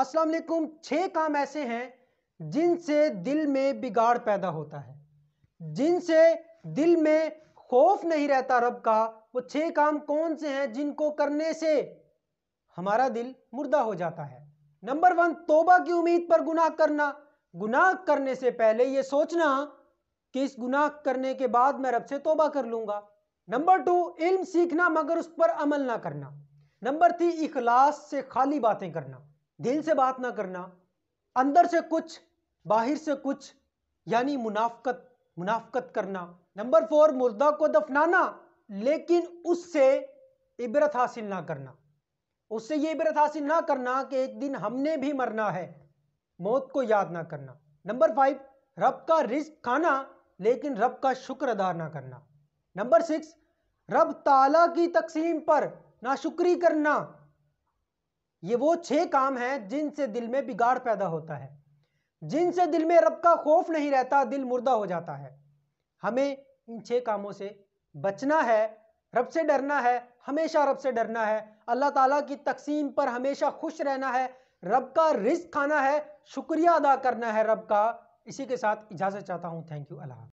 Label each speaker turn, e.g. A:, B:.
A: अस्सलाम वालेकुम छह काम ऐसे हैं जिनसे दिल में बिगाड़ पैदा होता है जिनसे दिल में खौफ नहीं रहता रब का वो छह काम कौन से हैं जिनको करने से हमारा दिल मुर्दा हो जाता है नंबर वन तोबा की उम्मीद पर गुनाह करना गुनाह करने से पहले ये सोचना कि इस गुनाह करने के बाद मैं रब से तोबा कर लूँगा नंबर टू इल्म सीखना मगर उस पर अमल ना करना नंबर थ्री इखलास से खाली बातें करना दिल से बात ना करना अंदर से कुछ बाहर से कुछ यानी मुनाफकत मुनाफकत करना नंबर फोर मुर्दा को दफनाना लेकिन उससे इबरत हासिल ना करना उससे ये इबरत हासिल ना करना कि एक दिन हमने भी मरना है मौत को याद ना करना नंबर फाइव रब का रिस्क खाना लेकिन रब का शुक्र अदा ना करना नंबर सिक्स रब ताला की तकसीम पर नाशुक्री करना ये वो छह काम हैं जिनसे दिल में बिगाड़ पैदा होता है जिनसे दिल में रब का खौफ नहीं रहता दिल मुर्दा हो जाता है हमें इन छह कामों से बचना है रब से डरना है हमेशा रब से डरना है अल्लाह ताला की तकसीम पर हमेशा खुश रहना है रब का रिस्क खाना है शुक्रिया अदा करना है रब का इसी के साथ इजाज़त चाहता हूँ थैंक यू अल्लाह